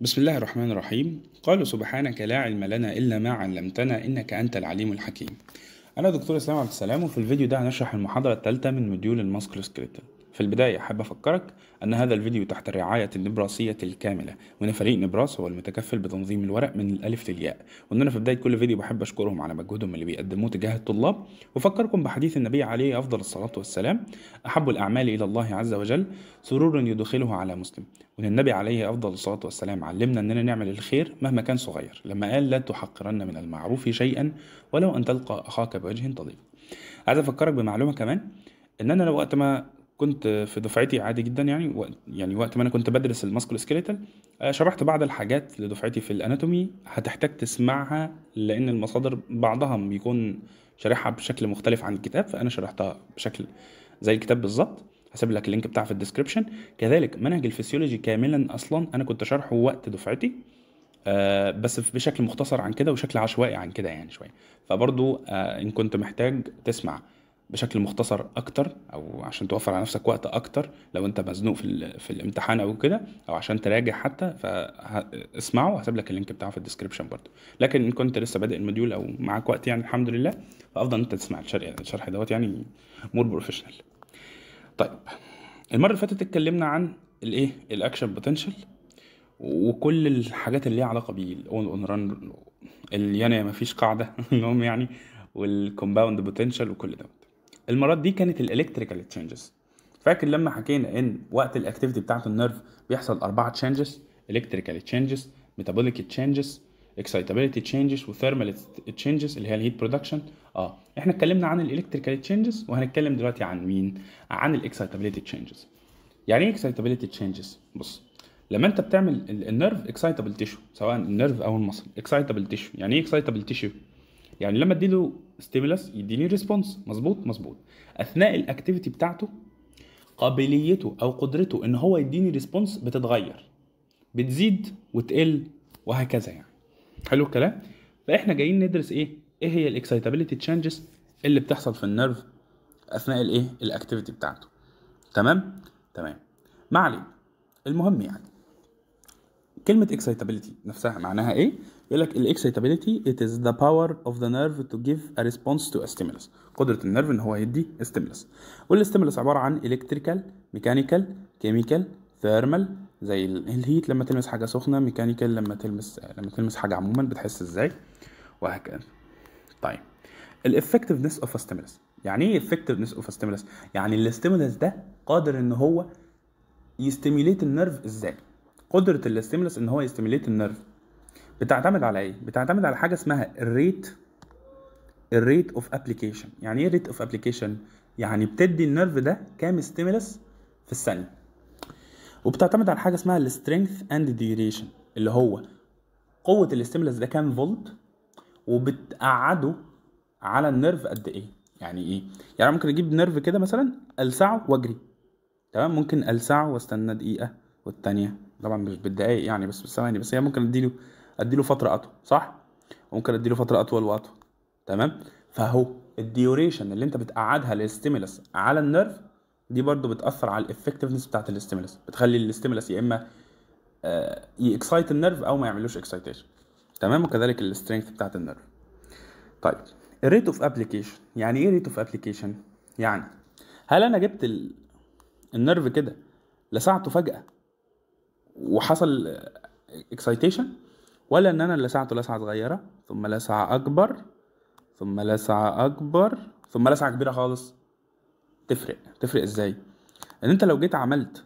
بسم الله الرحمن الرحيم قالوا سبحانك لا علم لنا إلا ما علمتنا إنك أنت العليم الحكيم أنا دكتور إسلام عبد السلام وفي الفيديو ده هنشرح المحاضرة الثالثة من مديول الماسكلوسكريتال في البداية حاب أفكرك أن هذا الفيديو تحت الرعاية النبراسية الكاملة وأن فريق نبراس هو المتكفل بتنظيم الورق من الألف للياء وأن أنا في بداية كل فيديو بحب أشكرهم على مجهودهم اللي بيقدموه تجاه الطلاب وأفكركم بحديث النبي عليه أفضل الصلاة والسلام أحب الأعمال إلى الله عز وجل سرور يدخله على مسلم وأن النبي عليه أفضل الصلاة والسلام علمنا أننا نعمل الخير مهما كان صغير لما قال لا تحقرن من المعروف شيئا ولو أن تلقى أخاك بوجه طليق عايز أفكرك بمعلومة كمان إن أنا وقت ما كنت في دفعتي عادي جدا يعني وقت يعني وقت ما انا كنت بدرس الماسكول سكيليتال آه، شرحت بعض الحاجات لدفعتي في الاناتومي هتحتاج تسمعها لان المصادر بعضها بيكون شارحها بشكل مختلف عن الكتاب فانا شرحتها بشكل زي الكتاب بالظبط هسيب لك اللينك بتاعه في الديسكربشن كذلك منهج الفسيولوجي كاملا اصلا انا كنت شارحه وقت دفعتي آه، بس بشكل مختصر عن كده وشكل عشوائي عن كده يعني شويه فبرضو آه، ان كنت محتاج تسمع بشكل مختصر اكتر او عشان توفر على نفسك وقت اكتر لو انت مزنوق في, في الامتحان او كده او عشان تراجع حتى فاسمعه وهسيب لك اللينك بتاعه في الديسكربشن برده لكن ان كنت لسه بادئ الموديول او معاك وقت يعني الحمد لله فافضل ان انت تسمع الشرح يعني، دوت يعني مور بروفيشنال طيب المره اللي فاتت اتكلمنا عن الايه الاكشن بوتنشال وكل الحاجات اللي ليها علاقه بيه الاون اون ران اليانا مفيش قاعده المهم يعني والكومباوند بوتنشال وكل دوت المرات دي كانت الالكتريكال تشينجز فاكر لما حكينا ان وقت الاكتيفيتي بتاعت النيرف بيحصل اربعه تشينجز الكتريكال تشينجز ميتابوليك تشينجز اكسايتابيلتي تشينجز وثيرمال تشينجز اللي هي الهيت برودكشن اه احنا اتكلمنا عن الالكتريكال تشينجز وهنتكلم دلوقتي عن مين عن الاكسايتابيلتي تشينجز يعني ايه اكسايتابيلتي تشينجز بص لما انت بتعمل النيرف اكسايتابل تيشو سواء النيرف او المصل اكسايتابل تيشو يعني ايه اكسايتابل تيشو يعني لما اديله ستيمولس يديني ريسبونس مظبوط مظبوط اثناء الاكتيفيتي بتاعته قابليته او قدرته ان هو يديني ريسبونس بتتغير بتزيد وتقل وهكذا يعني حلو الكلام فاحنا جايين ندرس ايه ايه هي الاكسايتابيلتي تشينجز اللي بتحصل في النيرف اثناء الايه الاكتيفيتي بتاعته تمام تمام ما علينا المهم يعني كلمه اكسايتابيلتي نفسها معناها ايه يقول لك الاكسيتابيلتي ات از ذا باور اوف ذا نيرف تو جيف ا ريسبونس تو a قدره النيرف ان هو يدي استيمولس والاستيمولس عباره عن الكتريكال ميكانيكال كيميكال ثيرمال زي الهيت لما تلمس حاجه سخنه ميكانيكال لما تلمس لما تلمس حاجه عموما بتحس ازاي وهكذا طيب الافكتفنس اوف ستيمولس يعني ايه افكتفنس اوف ستيمولس يعني الاستيمولس ده قادر ان هو يستيميليت النيرف ازاي قدره الاستيمولس ان هو يستيميليت النيرف بتعتمد على ايه بتعتمد على حاجه اسمها الريت الريت اوف ابلكيشن يعني ايه ريت اوف ابلكيشن يعني بتدي النيرف ده كام ستيمولس في الثانيه وبتعتمد على حاجه اسمها السترينث اند ديوريشن اللي هو قوه الاستيمولس ده كام فولت وبتقعده على النيرف قد ايه يعني ايه يعني ممكن اجيب نيرف كده مثلا السعه واجري تمام ممكن السعه واستنى دقيقه والثانيه طبعا مش بالدقايق يعني بس بالثواني بس هي ممكن اديله اديله فتره اطول صح ممكن اديله فتره اطول واطول تمام فهو الديوريشن اللي انت بتقعدها للستيمولس على النيرف دي برضو بتاثر على الافكتفنس بتاعت الاستيمولس بتخلي الاستيمولس يا اما آه، يكسايت النيرف او ما يعملوش اكسايتيشن تمام وكذلك السترينث بتاعت النيرف طيب الريت اوف ابلكيشن يعني ايه ريت اوف ابلكيشن يعني هل انا جبت النيرف كده لسعته فجاه وحصل اكسايتيشن ولا ان انا لسعته لسعه صغيره ثم لسعه اكبر ثم لسعه اكبر ثم لسعه كبيره خالص تفرق تفرق ازاي ان انت لو جيت عملت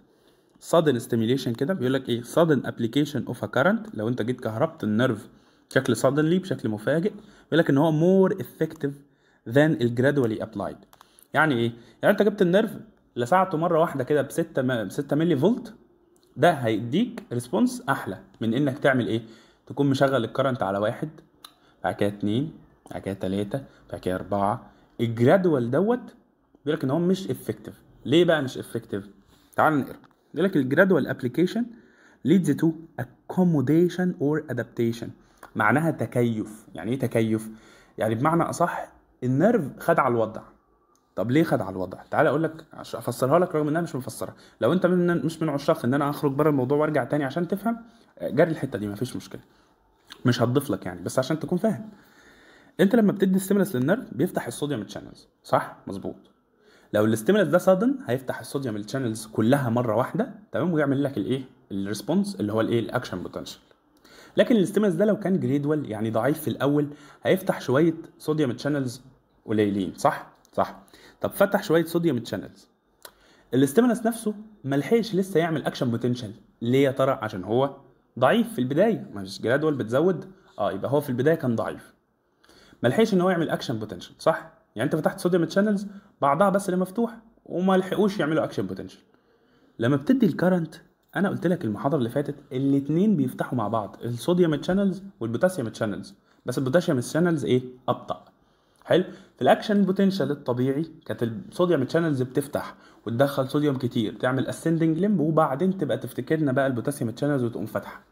sudden stimulation كده بيقول لك ايه sudden application of a current لو انت جيت كهربت النيرف بشكل suddenly بشكل مفاجئ بيقول لك ان هو more effective than ال gradually applied يعني ايه يعني انت جبت النيرف لسعته مره واحده كده ب 6 6 ملي فولت ده هيديك ريسبونس احلى من انك تعمل ايه تكون مشغل الكرنت على واحد بعد كده اتنين بعد كده تلاتة بعد كده أربعة الجرادوال دوت بيقول لك إن هو مش افكتيف ليه بقى مش افكتيف؟ تعال نقرا بيقول لك الجرادوال ابلكيشن leads to accommodation or adaptation معناها تكيف يعني ايه تكيف؟ يعني بمعنى أصح النرف خد على الوضع طب ليه خد على الوضع؟ تعالى اقول لك افسرها لك رغم انها مش مفسره، لو انت من مش من عشاق ان انا اخرج بره الموضوع وارجع تاني عشان تفهم آه، جري الحته دي مفيش مشكله. مش هتضيف لك يعني بس عشان تكون فاهم انت لما بتدي ستيمولس للنرف بيفتح الصوديوم تشانلز صح مظبوط لو الاستيمولس ده صادن هيفتح الصوديوم تشانلز كلها مره واحده تمام ويعمل لك الايه الريسبونس اللي هو الايه الاكشن بوتنشال لكن الاستيمولس ده لو كان جريدوال يعني ضعيف في الاول هيفتح شويه صوديوم تشانلز قليلين صح صح طب فتح شويه صوديوم تشانلز الاستيمولس نفسه ملحقش لسه يعمل اكشن بوتنشال ليه يا ترى عشان هو ضعيف في البدايه مش جرادوال بتزود اه يبقى هو في البدايه كان ضعيف ما لحقش ان هو يعمل اكشن بوتنشال صح يعني انت فتحت صوديوم تشانلز بعضها بس اللي مفتوح وما لحقوش يعملوا اكشن بوتنشال لما بتدي الكرنت انا قلت لك المحاضره اللي فاتت الاثنين بيفتحوا مع بعض الصوديوم تشانلز والبوتاسيوم تشانلز بس البوتاسيوم تشانلز ايه ابطا حلو في الاكشن بوتنشال الطبيعي كانت الصوديوم تشانلز بتفتح وتدخل صوديوم كتير تعمل اسندنج ليمب وبعدين تبقى تفتكرنا بقى البوتاسيوم تشانلز وتقوم فاتحه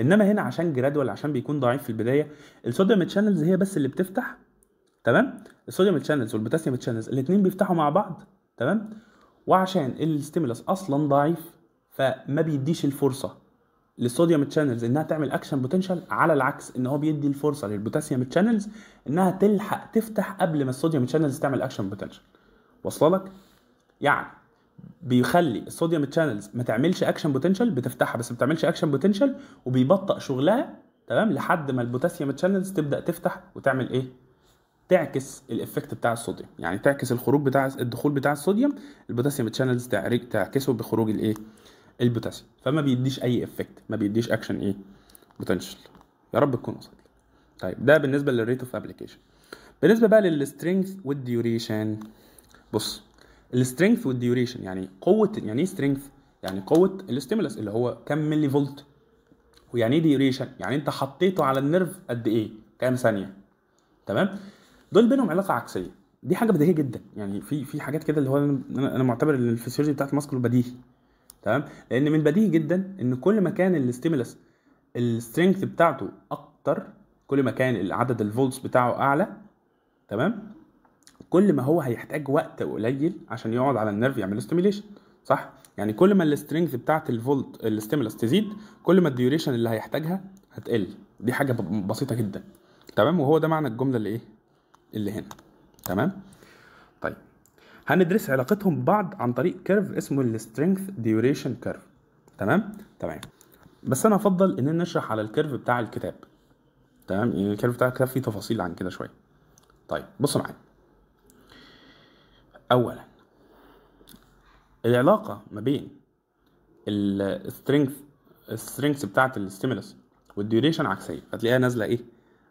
انما هنا عشان جرادوال عشان بيكون ضعيف في البدايه الصوديوم تشانلز هي بس اللي بتفتح تمام الصوديوم تشانلز والبوتاسيوم تشانلز الاثنين بيفتحوا مع بعض تمام وعشان الستيمولس اصلا ضعيف فما بيديش الفرصه للصوديوم تشانلز انها تعمل اكشن بوتنشال على العكس ان هو بيدي الفرصه للبوتاسيوم تشانلز انها تلحق تفتح قبل ما الصوديوم تشانلز تعمل اكشن بوتنشال وصل لك يعني بيخلي الصوديوم تشانلز ما تعملش اكشن بوتنشال بتفتحها بس ما بتعملش اكشن بوتنشال وبيبطئ شغلها تمام لحد ما البوتاسيوم تشانلز تبدا تفتح وتعمل ايه تعكس الافكت بتاع الصوديوم يعني تعكس الخروج بتاع الدخول بتاع الصوديوم البوتاسيوم تشانلز تعكسه بخروج الايه البوتاسيوم فما بيديش اي افكت ما بيديش اكشن ايه بوتنشال يا رب تكون وصلت طيب ده بالنسبه للريت اوف ابلكيشن بالنسبه بقى للسترينث والديوريشن بص السترينث والديوريشن يعني قوه يعني ايه سترينث يعني قوه الاستيمولس اللي هو كام ملي فولت ويعني ايه ديوريشن يعني انت حطيته على النيرف قد ايه كام ثانيه تمام دول بينهم علاقه عكسيه دي حاجه بديهيه جدا يعني في في حاجات كده اللي هو انا انا معتبر ان الفسيولوجي بتاعت ماسكو بديهي تمام لان من بديهي جدا ان كل ما كان الاستيمولس السترينث بتاعته اكتر كل ما كان عدد الفولتس بتاعه اعلى تمام كل ما هو هيحتاج وقت قليل عشان يقعد على النيرف يعمل ستيميليشن صح يعني كل ما السترينث بتاعه الفولت الاستيمولس تزيد كل ما الديوريشن اللي هيحتاجها هتقل دي حاجه بسيطه جدا تمام وهو ده معنى الجمله اللي ايه اللي هنا تمام طيب هندرس علاقتهم ببعض عن طريق كيرف اسمه السترينث ديوريشن كيرف تمام تمام بس انا افضل ان نشرح على الكيرف بتاع الكتاب تمام يعني الكيرف بتاع الكتاب فيه تفاصيل عن كده شويه طيب بصوا معايا أولا العلاقة ما بين السترينث السترينث بتاعة الستيمولس والديوريشن عكسية هتلاقيها نازلة إيه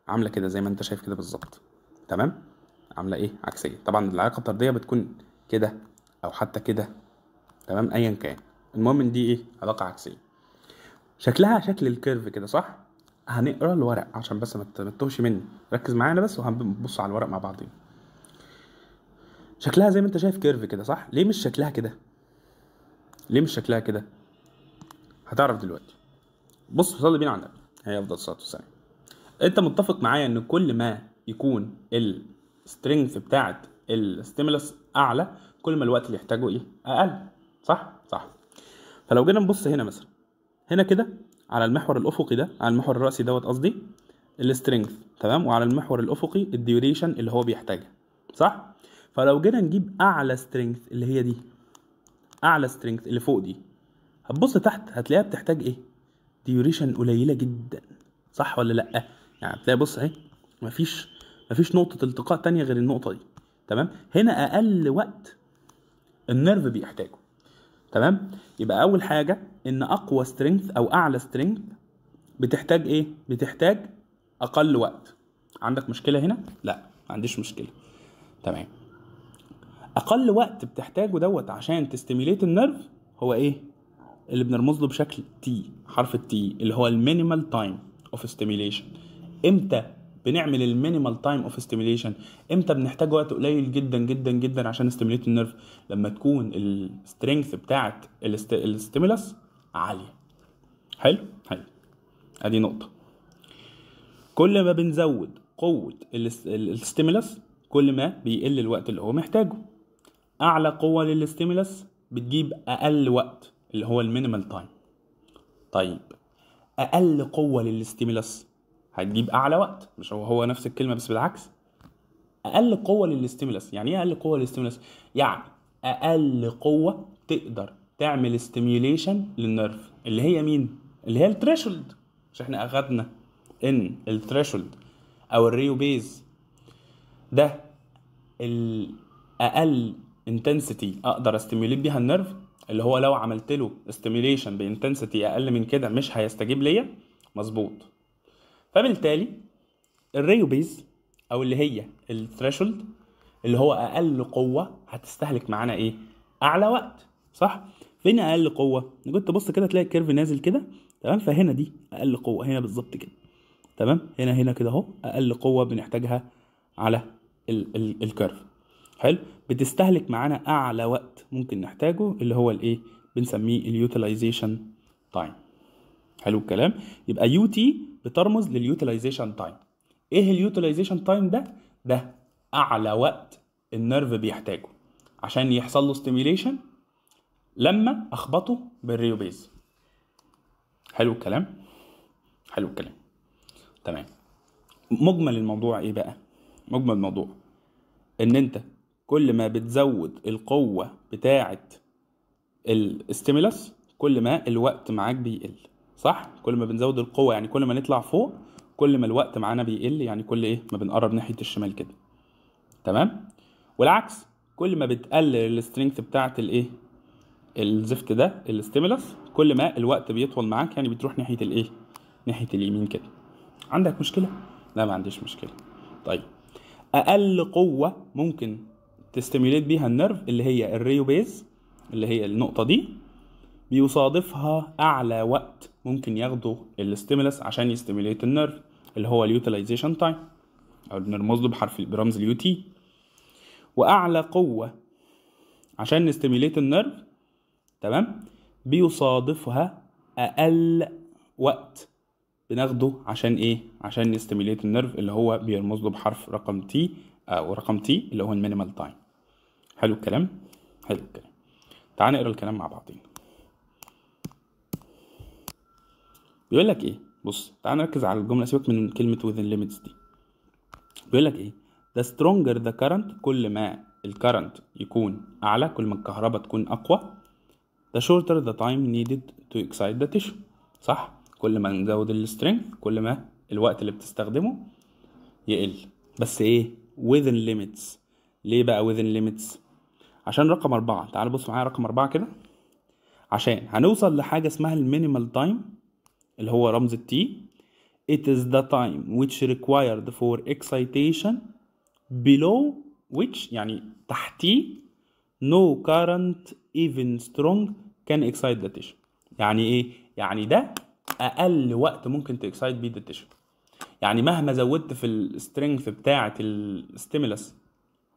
عاملة كده زي ما أنت شايف كده بالظبط تمام عاملة إيه عكسية طبعا العلاقة الطردية بتكون كده أو حتى كده تمام أيا كان المهم إن دي إيه علاقة عكسية شكلها شكل الكيرف كده صح هنقرا الورق عشان بس ما تتوهش مني ركز معانا بس وهنبص على الورق مع بعضين شكلها زي ما انت شايف كيرف كده صح ليه مش شكلها كده ليه مش شكلها كده هتعرف دلوقتي بص صلي بينا على النبي هي افضل الصلاه والسلام انت متفق معايا ان كل ما يكون السترينث بتاعه الستيمولس اعلى كل ما الوقت اللي يحتاجه ايه اقل صح صح فلو جينا نبص هنا مثلا هنا كده على المحور الافقي ده على المحور الراسي دوت قصدي السترينث تمام وعلى المحور الافقي الديوريشن اللي هو بيحتاجها صح فلو جينا نجيب اعلى سترينث اللي هي دي اعلى سترينث اللي فوق دي هتبص تحت هتلاقيها بتحتاج ايه ديوريشن قليله جدا صح ولا لا يعني هتلاقي بص اهي مفيش مفيش نقطه التقاء تانية غير النقطه دي تمام هنا اقل وقت النيرف بيحتاجه تمام يبقى اول حاجه ان اقوى سترينث او اعلى سترينث بتحتاج ايه بتحتاج اقل وقت عندك مشكله هنا لا ما عنديش مشكله تمام اقل وقت بتحتاجه دوت عشان تستيميليت النرف هو ايه اللي بنرمز له بشكل تي حرف التي اللي هو المينيمال تايم اوف ستيميليشن امتى بنعمل المينيمال تايم اوف ستيميليشن امتى بنحتاج وقت قليل جدا جدا جدا عشان نستيميليت النرف لما تكون السترينث بتاعه الاستيمولس عاليه حلو حلو ادي نقطه كل ما بنزود قوه الستيمولس كل ما بيقل الوقت اللي هو محتاجه اعلى قوه للاستيمولس بتجيب اقل وقت اللي هو المينيمال تايم طيب اقل قوه للاستيمولس هتجيب اعلى وقت مش هو هو نفس الكلمه بس بالعكس اقل قوه للاستيمولس يعني ايه اقل قوه للاستيمولس يعني اقل قوه تقدر تعمل ستيميوليشن للنيرف اللي هي مين اللي هي الثريشولد مش احنا اخدنا ان الثريشولد او الريو بيز ده اقل انتنسيتي اقدر استيميوليت بيها النيرف اللي هو لو عملت له استيميوليشن بانتنسيتي اقل من كده مش هيستجيب ليا مظبوط فبالتالي الريوبيز او اللي هي الثريشولد اللي هو اقل قوه هتستهلك معانا ايه اعلى وقت صح فين اقل قوه ممكن تبص كده تلاقي الكيرف نازل كده تمام فهنا دي اقل قوه هنا بالظبط كده تمام هنا هنا كده اهو اقل قوه بنحتاجها على الكيرف حلو بتستهلك معانا اعلى وقت ممكن نحتاجه اللي هو الايه بنسميه اليوتيلايزيشن تايم حلو الكلام يبقى يو تي بترمز لليوتيلايزيشن تايم ايه اليوتيلايزيشن تايم ده ده اعلى وقت النيرف بيحتاجه عشان يحصل له ستيميليشن لما اخبطه بالريوبيز حلو الكلام حلو الكلام تمام مجمل الموضوع ايه بقى مجمل الموضوع ان انت كل ما بتزود القوة بتاعة الاستيمولس كل ما الوقت معاك بيقل صح كل ما بنزود القوة يعني كل ما نطلع فوق كل ما الوقت معانا بيقل يعني كل ايه ما بنقرب ناحية الشمال كده تمام والعكس كل ما بتقلل السترينث بتاعة الايه الزفت ده الاستيمولس كل ما الوقت بيطول معاك يعني بتروح ناحية الايه ناحية اليمين كده عندك مشكلة لا ما عنديش مشكلة طيب أقل قوة ممكن تستيميوليت بيها النيرف اللي هي الريوبيز اللي هي النقطه دي بيصادفها اعلى وقت ممكن ياخده الاستيمولس عشان يستميليت النيرف اللي هو اليوتيلايزيشن تايم او بنرمز له بحرف برمز اليو تي واعلى قوه عشان نستميليت النيرف تمام بيصادفها اقل وقت بناخده عشان ايه عشان نستميليت النيرف اللي هو بيرمز له بحرف رقم تي او رقم تي اللي هو المينيمال تايم حلو الكلام حلو الكلام تعال نقرا الكلام مع بعضين بيقول لك ايه بص تعال نركز على الجمله سيبك من كلمه within limits دي بيقول لك ايه the stronger the current كل ما الكرنت يكون اعلى كل ما الكهرباء تكون اقوى the shorter the time needed to excite the tissue صح كل ما نزود السترينث كل ما الوقت اللي بتستخدمه يقل بس ايه within limits ليه بقى within limits عشان رقم أربعة تعال بص معايا رقم أربعة كده عشان هنوصل لحاجة اسمها المينيمال تايم اللي هو رمز الـ T it is the time which required for excitation below which يعني تحتي no current even strong can excite the tissue يعني ايه؟ يعني ده اقل وقت ممكن تكسايد بيه the tissue يعني مهما زودت في السترينث بتاعة الستيمولس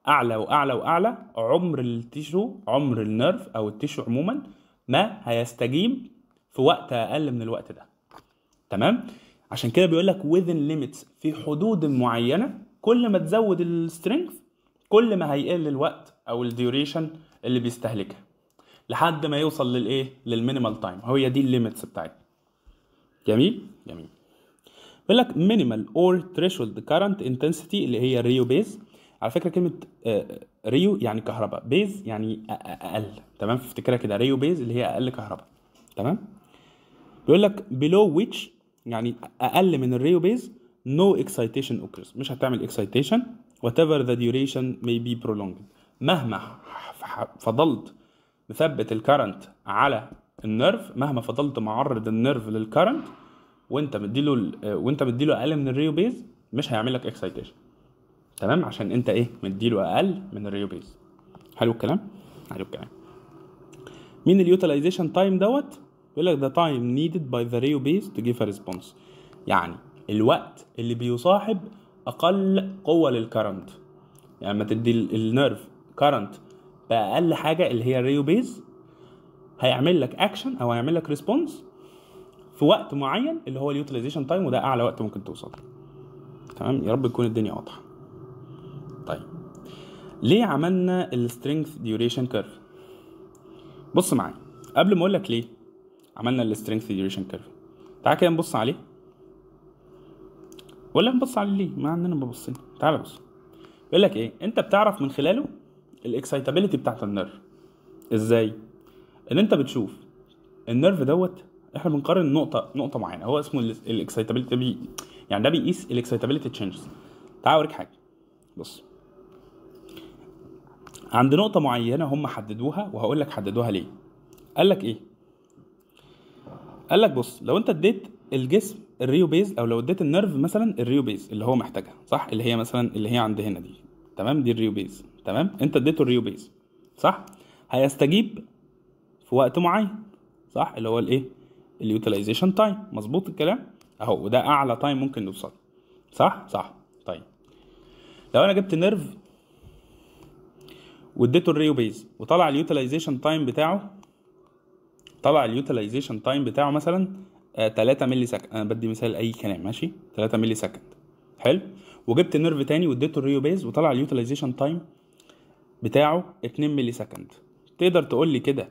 اعلى واعلى واعلى عمر التيشو عمر النيرف او التيشو عموما ما هيستجيب في وقت اقل من الوقت ده تمام عشان كده بيقول لك within limits في حدود معينه كل ما تزود السترينث كل ما هيقل الوقت او الديوريشن اللي بيستهلكها لحد ما يوصل للايه للمينيمال تايم هي دي الليميتس بتاعتنا جميل جميل بيقول لك مينيمال اور ثريشولد كارنت انتنسيتي اللي هي الريو بيز على فكره كلمه آه، ريو يعني كهرباء بيز يعني اقل تمام افتكرها كده ريو بيز اللي هي اقل كهرباء تمام بيقول لك بلو ويتش يعني اقل من الريو بيز نو اكسايتيشن اوكرز مش هتعمل وات ايفر ذا ديوريشن مي بي prolonged مهما فضلت مثبت الكرنت على النيرف مهما فضلت معرض النيرف للكرنت وانت مديله آه، وانت مديله اقل من الريو بيز مش هيعمل لك اكسايتيشن تمام عشان انت ايه مديله اقل من الريو بيز حلو الكلام حلو الكلام مين اليوتيلايزيشن تايم دوت بيقول لك ذا تايم نيدد باي ذا ريو بيز تو جيف ريسبونس يعني الوقت اللي بيصاحب اقل قوه للكرنت يعني لما تدي النيرف كرنت باقل حاجه اللي هي الريو بيز هيعمل لك اكشن او هيعمل لك ريسبونس في وقت معين اللي هو اليوتيلايزيشن تايم وده اعلى وقت ممكن توصل تمام يا رب تكون الدنيا واضحه ليه عملنا السترينث ديوريشن كيرف بص معايا قبل ما اقول لك ليه عملنا السترينث ديوريشن كيرف تعال كده نبص عليه ولا نبص عليه ليه ما عندنا ببصين تعال بص بيقول لك ايه انت بتعرف من خلاله الاكسايتابيلتي بتاعت النرف ازاي ان انت بتشوف النيرف دوت احنا بنقارن نقطه نقطه معينه هو اسمه الاكسايتابيلتي يعني ده بيقيس الاكسايتابيلتي تشينجز تعال اوريك حاجه بص عند نقطة معينة هم حددوها وهقول لك حددوها ليه قال لك ايه قال لك بص لو انت اديت الجسم الريو بيز او لو اديت النرف مثلا الريو بيز اللي هو محتاجها صح اللي هي مثلا اللي هي عند هنا دي تمام دي الريو بيز تمام انت اديته الريو بيز صح هيستجيب في وقت معين صح اللي هو الايه اليوتيلايزيشن تايم مظبوط الكلام اهو وده اعلى تايم ممكن نوصل صح صح طيب لو انا جبت نرف واديته الريو بيز وطلع اليوتيلايزيشن تايم بتاعه طلع اليوتيلايزيشن تايم بتاعه مثلا 3 مللي سكند انا بدي مثال اي كلام ماشي 3 مللي سكند حلو وجبت نيرف تاني واديته الريو بيز وطلع اليوتيلايزيشن تايم بتاعه 2 مللي سكند تقدر تقول لي كده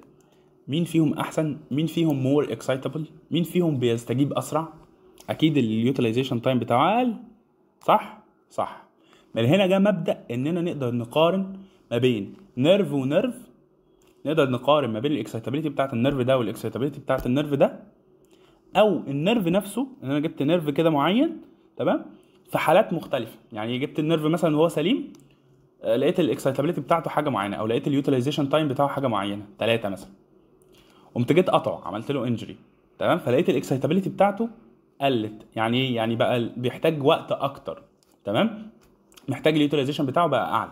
مين فيهم احسن مين فيهم مور اكسايتابل مين فيهم بيستجيب اسرع اكيد اليوتيلايزيشن تايم بتاعه اقل صح صح من هنا جه مبدا اننا نقدر نقارن ما بين نيرف ونيرف نقدر نقارن ما بين الاكسيتابيلتي بتاعه النيرف ده والاكسيتابيلتي بتاعه النيرف ده او النيرف نفسه ان انا جبت نيرف كده معين تمام في حالات مختلفه يعني جبت النيرف مثلا وهو سليم آه، لقيت الاكسيتابيلتي بتاعته حاجه معينه او لقيت اليوتيلايزيشن تايم بتاعه حاجه معينه ثلاثه مثلا قمت جيت قطعه عملت له انجري تمام فلقيت الاكسيتابيلتي بتاعته قلت يعني ايه يعني بقى بيحتاج وقت اكتر تمام محتاج اليوتيلايزيشن بتاعه بقى اعلى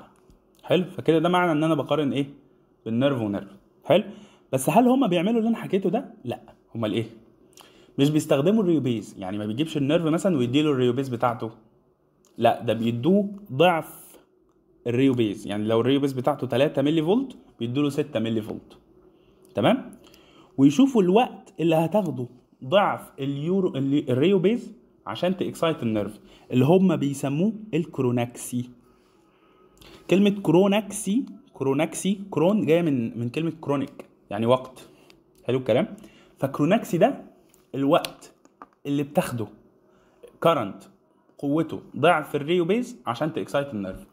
حلو فكده ده معنى ان انا بقارن ايه بالنيرف ونيرف حلو بس هل هما بيعملوا اللي انا حكيته ده لا هما الايه مش بيستخدموا الريوبيز يعني ما بيجيبش النيرف مثلا ويديله الريوبيز بتاعته لا ده بيدوه ضعف الريوبيز يعني لو الريوبيز بتاعته 3 ملي فولت بيدوا له 6 ملي فولت تمام ويشوفوا الوقت اللي هتاخده ضعف اليورو الريوبيز عشان تاكسايت النيرف اللي هما بيسموه الكروناكسي كلمه كرونكسي كرونكسي كرون جايه من من كلمه كرونيك يعني وقت حلو الكلام فكرونكسي ده الوقت اللي بتاخده كرنت قوته ضعف الريو بيز عشان تاكسايت النيرف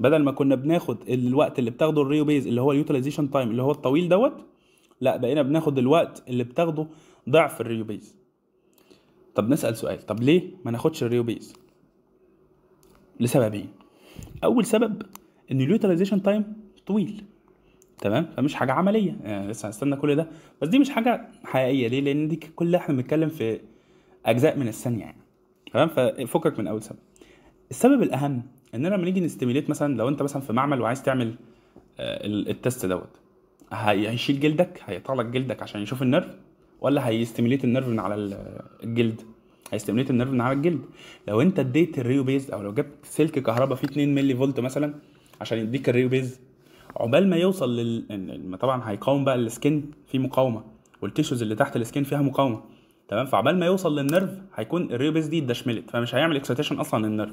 بدل ما كنا بناخد الوقت اللي بتاخده الريو بيز اللي هو اليوتيلايزيشن تايم اللي هو الطويل دوت لا بقينا بناخد الوقت اللي بتاخده ضعف الريو بيز طب نسال سؤال طب ليه ما ناخدش الريو بيز لسببين اول سبب ان اليوتيلايزيشن تايم طويل تمام فمش حاجه عمليه يعني لسه هستنى كل ده بس دي مش حاجه حقيقيه ليه لان دي كل احنا بنتكلم في اجزاء من الثانيه يعني تمام ففكك من اول سبب السبب الاهم ان لما نيجي نستيميليت مثلا لو انت مثلا في معمل وعايز تعمل آه، التست دوت هيشيل جلدك هيقطع لك جلدك عشان يشوف النرف ولا هيستيميليت النرف من على الجلد هيستيميليت النرف من على الجلد لو انت اديت الريو بيز او لو جبت سلك كهرباء فيه 2 ملي فولت مثلا عشان يديك الريو بيز عقبال ما يوصل لل طبعا هيقاوم بقى السكن في مقاومه والتيشوز اللي تحت السكن فيها مقاومه تمام فعقبال ما يوصل للنرف هيكون الريو بيز دي اتدشملت فمش هيعمل اكسيتيشن اصلا للنرف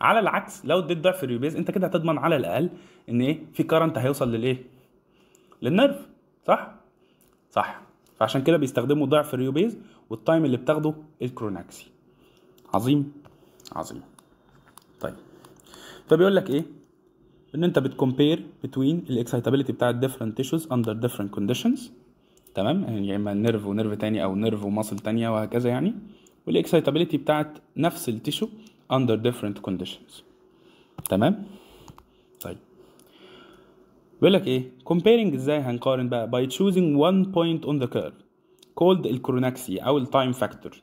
على العكس لو اديت ضعف الريو بيز انت كده هتضمن على الاقل ان ايه في كارنت هيوصل للايه للنرف صح صح فعشان كده بيستخدموا ضعف الريو بيز والتايم اللي بتاخده الكروناكسي عظيم عظيم طيب فبيقول لك ايه ان انت بتكمبير بتوين الاكسايتابيلتي بتاع الديفرنت تيشوز اندر ديفرنت كونديشنز تمام يعني يا اما نيرف ونيرف تاني او نيرف ومصل تانية وهكذا يعني والاكسايتابيلتي بتاعت نفس التيشو اندر ديفرنت كونديشنز تمام طيب بيقول لك ايه comparing ازاي هنقارن بقى by choosing one point on the curve called الكروناكسي او التايم فاكتور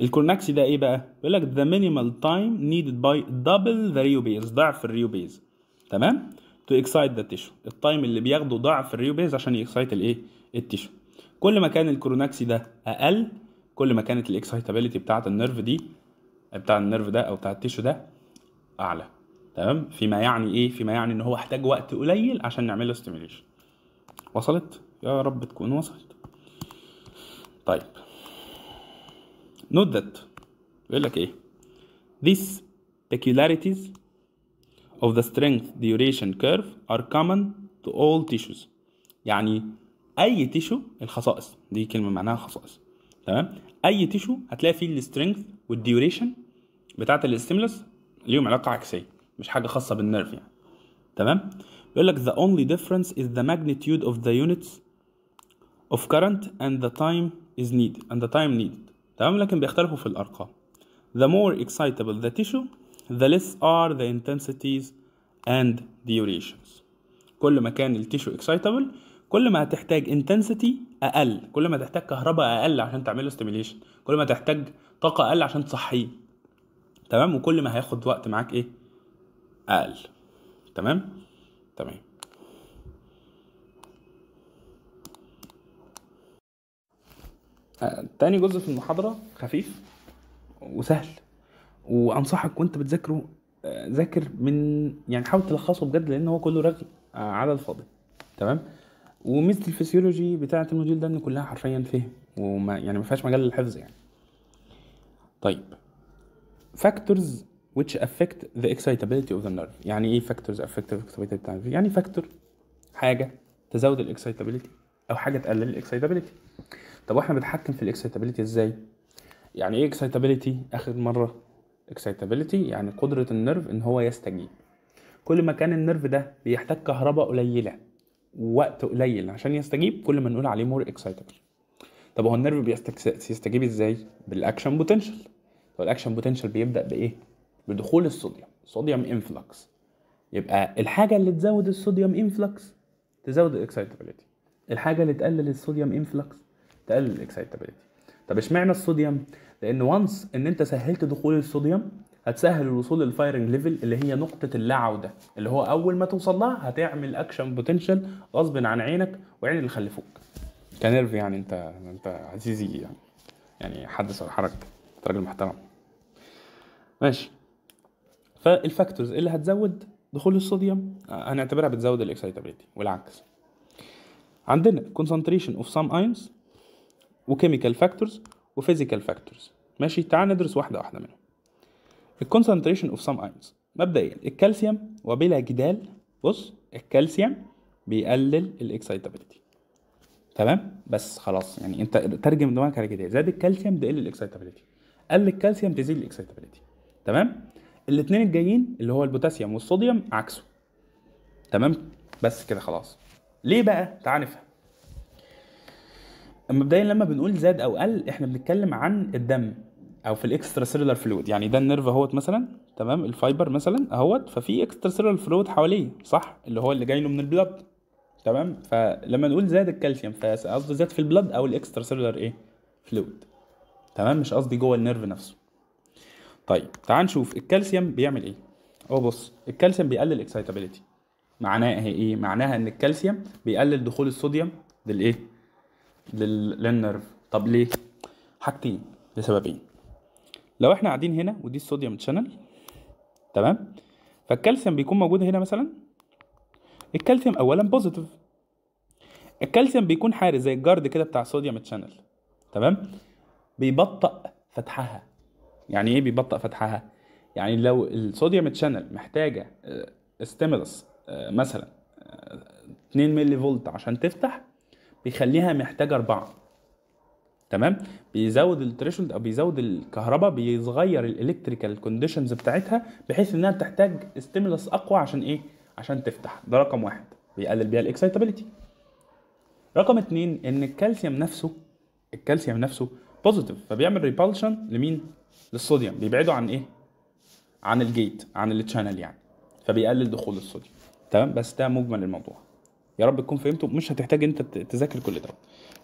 الكروناكسي ده ايه بقى بيقول لك the minimal time needed by double the Riobays ضعف بيز تمام تو اكسايت ذا تيشو التايم اللي بياخده ضعف الريوبيز عشان يكسايت الايه التيشو كل ما كان الكروناكسي ده اقل كل ما كانت الاكسايتابيلتي بتاعه النيرف دي بتاع النيرف ده او بتاع التيشو ده اعلى تمام فيما يعني ايه فيما يعني ان هو احتاج وقت قليل عشان نعمل له ستيميليشن وصلت يا رب تكون وصلت طيب نوت ذات بيقول لك ايه these peculiarities of the strength duration curve are common to all tissues يعني اي تيشو الخصائص دي كلمه معناها خصائص تمام اي تيشو هتلاقي فيه السترينث والديوريشن بتاعه الاستيمولس ليهم علاقه عكسيه مش حاجه خاصه بالنيرف يعني تمام بيقول لك the only difference is the magnitude of the units of current and the time is needed and the time needed تمام لكن بيختلفوا في الارقام the more excitable the tissue the less are the intensities and durations كل ما كان التيشو اكسايتابل كل ما هتحتاج انتنسيتي اقل كل ما تحتاج كهرباء اقل عشان تعمل له ستيميليشن كل ما تحتاج طاقه اقل عشان تصحيه تمام وكل ما هياخد وقت معاك ايه اقل تمام تمام آه، تاني جزء في المحاضره خفيف وسهل وأنصحك وأنت بتذاكره آه، ذاكر من يعني حاول تلخصه بجد لأن هو كله رغي آه، على الفاضي تمام وميزة الفسيولوجي بتاعة الموديول ده إن كلها حرفيا فهم وما يعني ما فيهاش مجال للحفظ يعني طيب فاكتورز which affect the excitability of the nerve يعني ايه فاكتورز affect the excitability the nerve يعني فاكتور حاجه تزود الاكسايتابيلتي او حاجه تقلل الاكسايتابيلتي طب واحنا بنتحكم في الاكسايتابيلتي ازاي يعني ايه اكسايتابيلتي اخر مره excitability يعني قدرة النرف إن هو يستجيب كل ما كان النرف ده بيحتاج كهرباء قليلة ووقت قليل عشان يستجيب كل ما نقول عليه مور excitable طب هو النرف بيستجيب ازاي؟ بالاكشن بوتنشال فالاكشن بوتنشال بيبدا بايه؟ بدخول الصوديوم صوديوم انفلكس يبقى الحاجه اللي تزود الصوديوم انفلكس تزود الاكسايتابيلتي الحاجه اللي تقلل الصوديوم انفلكس تقلل الاكسايتابيلتي طب اشمعنى الصوديوم لان وانس ان انت سهلت دخول الصوديوم هتسهل الوصول للفايرنج ليفل اللي هي نقطة اللا عودة اللي هو أول ما توصل لها هتعمل أكشن بوتنشال غصب عن عينك وعين اللي خلفوك كنيرف يعني أنت أنت عزيزي يعني يعني حدث ولا حرج أنت راجل محترم ماشي فالفاكتورز اللي هتزود دخول الصوديوم هنعتبرها بتزود الاكسايتابيلتي والعكس عندنا كونسنتريشن اوف سام اينز وكيميكال فاكتورز وفيزيكال فاكتورز ماشي تعال ندرس واحده واحده منهم الكونسنتريشن اوف سام ايونز مبدئيا الكالسيوم وبلا جدال بص الكالسيوم بيقلل الاكسايتابيلتي تمام بس خلاص يعني انت ترجم دماغك على كده زاد الكالسيوم تقل الاكسايتابيلتي قل الكالسيوم تزيد الاكسايتابيلتي تمام الاثنين الجايين اللي هو البوتاسيوم والصوديوم عكسه تمام بس كده خلاص ليه بقى تعال نفهم مبدئيا لما بنقول زاد او قل احنا بنتكلم عن الدم او في الاكسترا سيلولار فلويد يعني ده النيرف اهوت مثلا تمام الفايبر مثلا اهوت ففي اكسترا سيلولار فلويد حواليه صح اللي هو اللي جاي له من البلاد تمام فلما نقول زاد الكالسيوم فقصدي زاد في البلاد او الاكسترا سيلولار ايه فلويد تمام مش قصدي جوه النيرف نفسه طيب تعال نشوف الكالسيوم بيعمل ايه اهو بص الكالسيوم بيقلل اكسايتابيلتي معناها ايه معناها ان الكالسيوم بيقلل دخول الصوديوم للايه لل... للنرف طب ليه حاجتين لسببين لو احنا قاعدين هنا ودي الصوديوم شانل تمام فالكالسيوم بيكون موجود هنا مثلا الكالسيوم اولا بوزيتيف الكالسيوم بيكون حارس زي الجارد كده بتاع الصوديوم شانل تمام بيبطئ فتحها يعني ايه بيبطئ فتحها يعني لو الصوديوم شانل محتاجه استيمولس آه، آه، مثلا 2 آه، ملي فولت عشان تفتح بيخليها محتاجه اربعه تمام بيزود التريشولد او بيزود الكهرباء بيصغير الالكتريكال كونديشنز بتاعتها بحيث انها بتحتاج ستيمولس اقوى عشان ايه عشان تفتح ده رقم واحد بيقلل بيها الاكسايتابيلتي رقم اتنين ان الكالسيوم نفسه الكالسيوم نفسه بوزيتيف فبيعمل ريبالشن لمين للصوديوم بيبعده عن ايه عن الجيت عن التشانل يعني فبيقلل دخول الصوديوم تمام بس ده مجمل الموضوع يا رب تكون فهمته مش هتحتاج انت تذاكر كل ده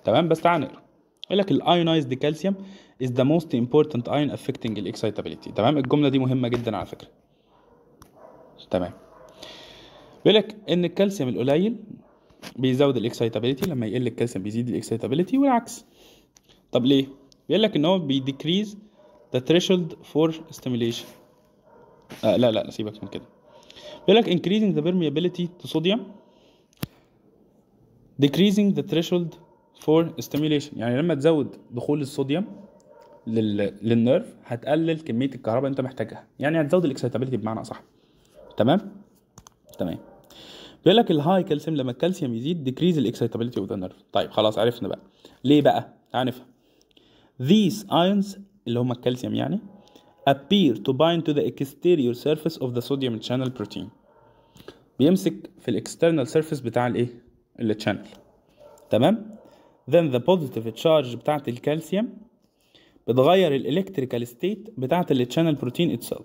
تمام بس تعال نقرا يقول لك الايونايزد كالسيوم از ذا موست امبورتنت ايون افكتنج الاكسايتابيلتي تمام الجمله دي مهمه جدا على فكره تمام بيقول لك ان الكالسيوم القليل بيزود الاكسايتابيلتي لما يقل الكالسيوم بيزيد الاكسايتابيلتي والعكس طب ليه بيقول لك ان هو بيديكريز ذا threshold فور stimulation آه، لا لا سيبك من كده بيقول لك increasing the permeability to sodium decreasing the threshold for stimulation يعني لما تزود دخول الصوديوم لل... للنيرف هتقلل كميه الكهرباء اللي انت محتاجها يعني هتزود الاكسيتابيلتي بمعنى اصح تمام تمام بيقول لك الهاي كالسيوم لما الكالسيوم يزيد ديكريز الاكسيتابيلتي اوف ذا نيرف طيب خلاص عرفنا بقى ليه بقى تعال نفهم these ions اللي هم الكالسيوم يعني appear to bind to the exterior surface of the sodium channel protein بيمسك في الاكسترنال سيرفيس بتاع الايه التشانل تمام then the positive charge بتاعة الكالسيوم بتغير الالكتريكال ستيت بتاعة التشانل بروتين itself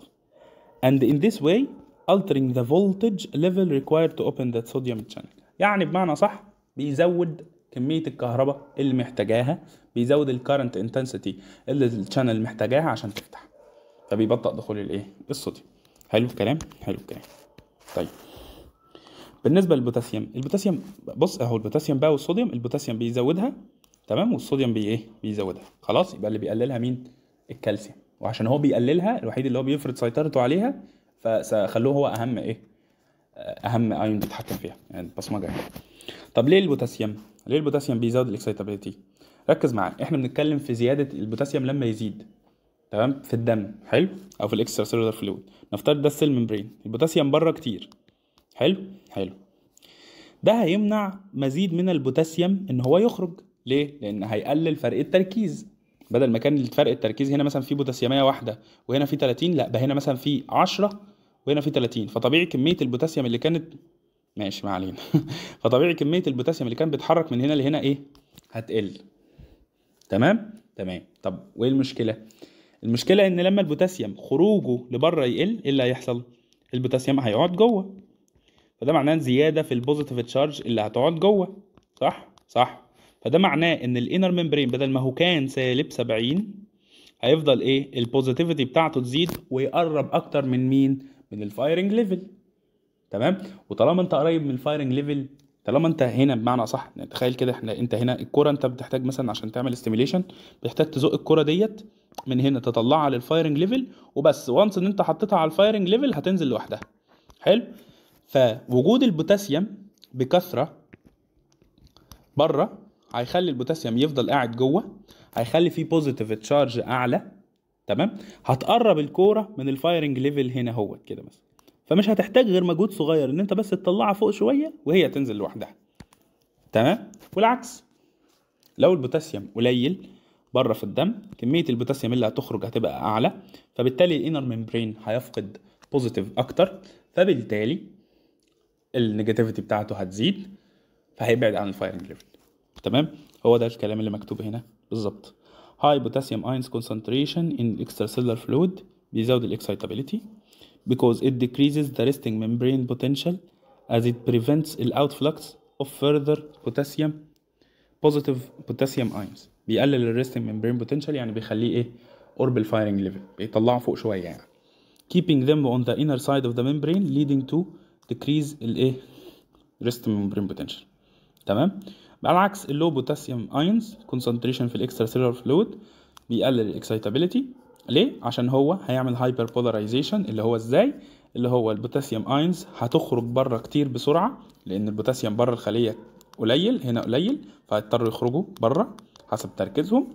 and in this way altering the voltage level required to open the sodium channel يعني بمعنى صح بيزود كمية الكهرباء اللي محتاجاها بيزود الكارنت انتنسيتي اللي الشانل محتاجاها عشان تفتح فبيبطئ دخول الايه الصوديوم حلو الكلام حلو الكلام طيب بالنسبه للبوتاسيوم البوتاسيوم بص اهو البوتاسيوم بقى والصوديوم البوتاسيوم بيزودها تمام والصوديوم بي ايه بيزودها خلاص يبقى اللي بيقللها مين الكالسيوم وعشان هو بيقللها الوحيد اللي هو بيفرض سيطرته عليها فخلوه هو اهم ايه اهم ايون بيتحكم فيها يعني البصمجه يعني. طب ليه البوتاسيوم ليه البوتاسيوم بيزود الاكسيتابيلتي ركز معايا احنا بنتكلم في زياده البوتاسيوم لما يزيد تمام في الدم حلو او في الاكسترا سيلولار فلويد نفترض ده السيل ممبرين البوتاسيوم بره كتير حلو حلو ده هيمنع مزيد من البوتاسيوم ان هو يخرج ليه لان هيقلل فرق التركيز بدل ما كان فرق التركيز هنا مثلا في بوتاسيوميه واحده وهنا في 30 لا بقى هنا مثلا في 10 وهنا في 30 فطبيعي كميه البوتاسيوم اللي كانت ماشي ما علينا فطبيعي كميه البوتاسيوم اللي كانت بتحرك من هنا لهنا ايه هتقل تمام تمام طب وايه المشكله المشكله ان لما البوتاسيوم خروجه لبره يقل ايه اللي هيحصل البوتاسيوم هيقعد جوه فده معناه زياده في البوزيتيف تشارج اللي هتقعد جوه صح صح فده معناه ان الانر ممبرين بدل ما هو كان سالب 70 هيفضل ايه البوزيتيفيتي بتاعته تزيد ويقرب اكتر من مين من الفايرنج ليفل تمام وطالما انت قريب من الفايرنج ليفل طالما انت هنا بمعنى صح يعني تخيل كده احنا انت هنا الكره انت بتحتاج مثلا عشان تعمل استيميليشن بتحتاج تزق الكره ديت من هنا تطلعها للفايرنج ليفل وبس وانس ان انت حطيتها على الفايرنج ليفل هتنزل لوحدها حلو فوجود البوتاسيوم بكثرة بره هيخلي البوتاسيوم يفضل قاعد جوه هيخلي فيه بوزيتيف تشارج اعلى تمام هتقرب الكوره من الفايرنج ليفل هنا هو كده مثلا فمش هتحتاج غير مجهود صغير ان انت بس تطلعها فوق شويه وهي تنزل لوحدها تمام والعكس لو البوتاسيوم قليل بره في الدم كميه البوتاسيوم اللي هتخرج هتبقى اعلى فبالتالي الانر ممبرين هيفقد بوزيتيف اكتر فبالتالي النيجاتيفيتي بتاعته هتزيد فهيبعد عن الفايرنج ليفل تمام هو ده الكلام اللي مكتوب هنا بالظبط high potassium ions concentration in extracellular fluid بيزود الاكسايتابيليتي because it decreases the resting membrane potential as it prevents the outflux of further potassium positive potassium ions بيقلل الريستنج membrane potential يعني بيخليه ايه orbital firing level بيطلعه فوق شويه يعني keeping them on the inner side of the membrane leading to تكريز الايه ريست ميمبرين بوتنشال تمام على عكس اللو بوتاسيوم ايونز كونسنتريشن في الاكسترا سيلولر فلويد بيقلل الاكسايتابيليتي ليه عشان هو هيعمل هايبر بولاريزيشن اللي هو ازاي اللي هو البوتاسيوم ايونز هتخرج بره كتير بسرعه لان البوتاسيوم بره الخليه قليل هنا قليل فهيضطروا يخرجوا بره حسب تركيزهم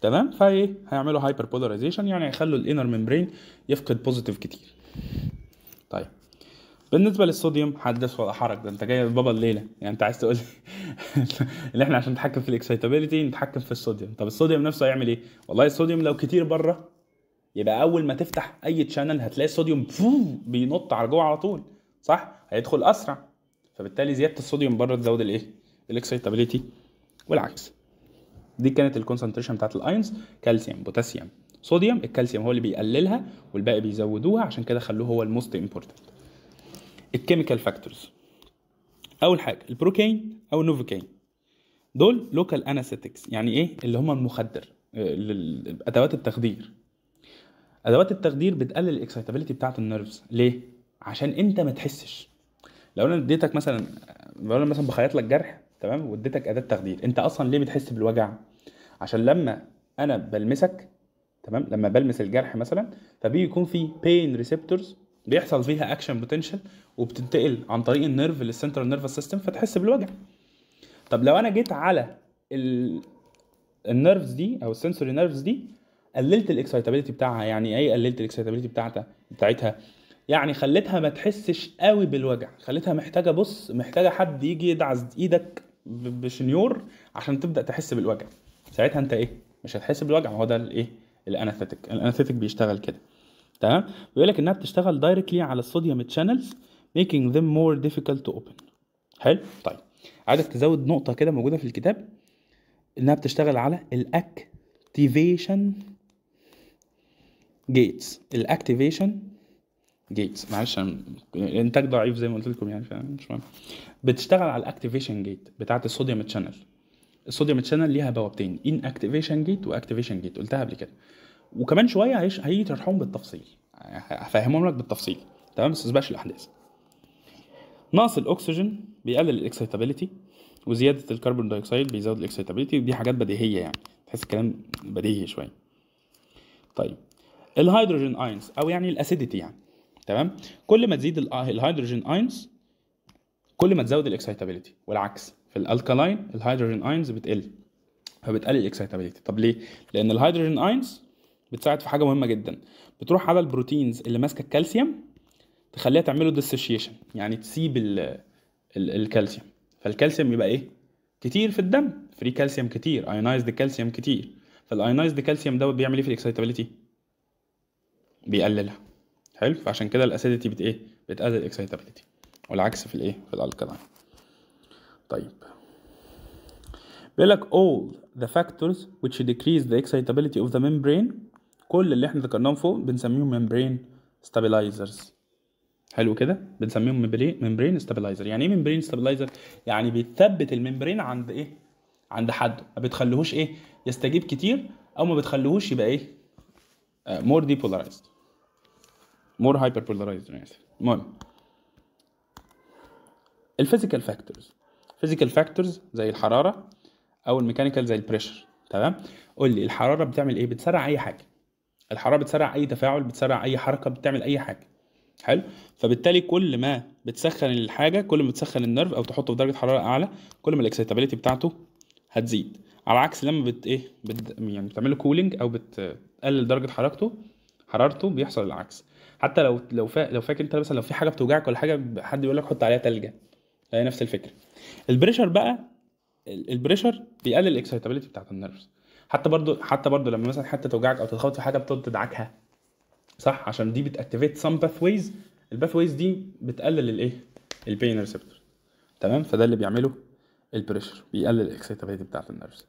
تمام فايه هيعملوا هايبر بولاريزيشن يعني هيخلوا الانر ميمبرين يفقد بوزيتيف كتير طيب بالنسبه للصوديوم حدث ولا حرج ده انت جاي بابا الليله يعني انت عايز تقول ان احنا عشان نتحكم في الاكسيتابيلتي نتحكم في الصوديوم طب الصوديوم نفسه هيعمل ايه والله الصوديوم لو كتير بره يبقى اول ما تفتح اي تشانل هتلاقي الصوديوم بينط على جوه على طول صح هيدخل اسرع فبالتالي زياده الصوديوم بره تزود الايه الاكسيتابيلتي والعكس دي كانت الكونسنتريشن بتاعت الاينز كالسيوم بوتاسيوم صوديوم الكالسيوم هو اللي بيقللها والباقي بيزودوها عشان كده خلوه هو الموست امبورتنت الكيميكال فاكتورز اول حاجه البروكين او النوفوكين دول لوكال انستكس يعني ايه اللي هم المخدر ادوات التخدير ادوات التخدير بتقلل الاكسايتابيلتي بتاعه النيرفز ليه عشان انت ما تحسش لو انا اديتك مثلا لو انا مثلا بخيط لك جرح تمام واديتك اداه تخدير انت اصلا ليه بتحس بالوجع عشان لما انا بلمسك تمام لما بلمس الجرح مثلا فبيكون في بين ريسبتورز بيحصل فيها اكشن بوتنشال وبتنتقل عن طريق النيرف للسنترال نيرفس سيستم فتحس بالوجع طب لو انا جيت على النيرفز دي او السنسوري نيرفز دي قللت الاكسايتابيلتي بتاعها يعني ايه قللت الاكسايتابيلتي بتاعتها بتاعتها يعني خليتها ما تحسش قوي بالوجع خليتها محتاجه بص محتاجه حد يجي يدعس ايدك بشنيور عشان تبدا تحس بالوجع ساعتها انت ايه مش هتحس بالوجع هو ده الايه الاناثيتك الاناثيتك بيشتغل كده تمام بيقول لك انها بتشتغل دايركتلي على الصوديوم تشانلز making them more difficult to open حلو طيب عايزك تزود نقطة كده موجودة في الكتاب انها بتشتغل على الاكتيفيشن جيتس الاكتيفيشن جيتس معلش الانتاج ضعيف زي ما قلت لكم يعني مش مهم بتشتغل على الاكتيفيشن جيت بتاعة الصوديوم تشانل الصوديوم تشانل ليها بوابتين ان اكتيفيشن جيت واكتيفيشن جيت قلتها قبل كده وكمان شويه هيش... هيجي تشرحهم بالتفصيل هفهمهم لك بالتفصيل تمام بس تسبقش الاحداث نقص الاكسجين بيقلل الاكسيتابيليتي وزياده الكربون دايوكسيد بيزود الاكسيتابيليتي ودي حاجات بديهيه يعني تحس الكلام بديهي شويه طيب الهيدروجين اينز او يعني الاسيديتي يعني تمام كل ما تزيد الهيدروجين اينز كل ما تزود الاكسيتابيليتي والعكس في الالكالاين الهيدروجين اينز بتقل فبتقلل الاكسيتابيليتي طب ليه لان الهيدروجين اينز بتساعد في حاجه مهمه جدا بتروح على البروتينز اللي ماسكه الكالسيوم تخليها تعمله ديسوشيشن يعني تسيب الـ الـ الكالسيوم فالكالسيوم يبقى ايه كتير في الدم فري كالسيوم كتير ايونايزد كالسيوم كتير فالايونايزد كالسيوم ده بيعمل ايه في الاكسايتابيلتي بيقللها حلو فعشان كده الاسيديتي بت ايه بتقلل الاكسايتابيلتي والعكس في الايه في الالكالين طيب بيقول لك all the factors which decrease the excitability of the membrane كل اللي احنا ذكرناهم فوق بنسميهم ممبرين ستابلايزرز حلو كده بنسميهم ممبرين ستابلايزر يعني ايه ممبرين ستابلايزر يعني بيثبت الممبرين عند ايه عند حد ما بتخليهوش ايه يستجيب كتير او ما بتخليهوش يبقى ايه مور دي بولارايزد مور هايبر بولارايزد المهم الفيزيكال فاكتورز فيزيكال فاكتورز زي الحراره او الميكانيكال زي البريشر تمام قول لي الحراره بتعمل ايه بتسرع اي حاجه الحراره بتسرع اي تفاعل بتسرع اي حركه بتعمل اي حاجه حلو فبالتالي كل ما بتسخن الحاجه كل ما بتسخن النرف او تحطه في درجه حراره اعلى كل ما الاكسيتابيلتي بتاعته هتزيد على عكس لما بت ايه بت يعني بتعمل له كولينج او بتقلل درجه حرارته حرارته بيحصل العكس حتى لو لو فا... لو فاكر انت مثلا لو في حاجه بتوجعك ولا حاجه حد بيقول لك حط عليها تلجه هي نفس الفكره البريشر بقى البريشر بيقلل الاكسيتابيلتي بتاعت النرفز حتى برضو حتى برضو لما مثلا حته توجعك او تتخبط في حاجه بتقعد تدعكها صح عشان دي بتاكتيفيت سام الباث ويز دي بتقلل الايه البين ريسبتور تمام فده اللي بيعمله البريشر بيقلل الاكسيتابيلتي بتاعت النيرفز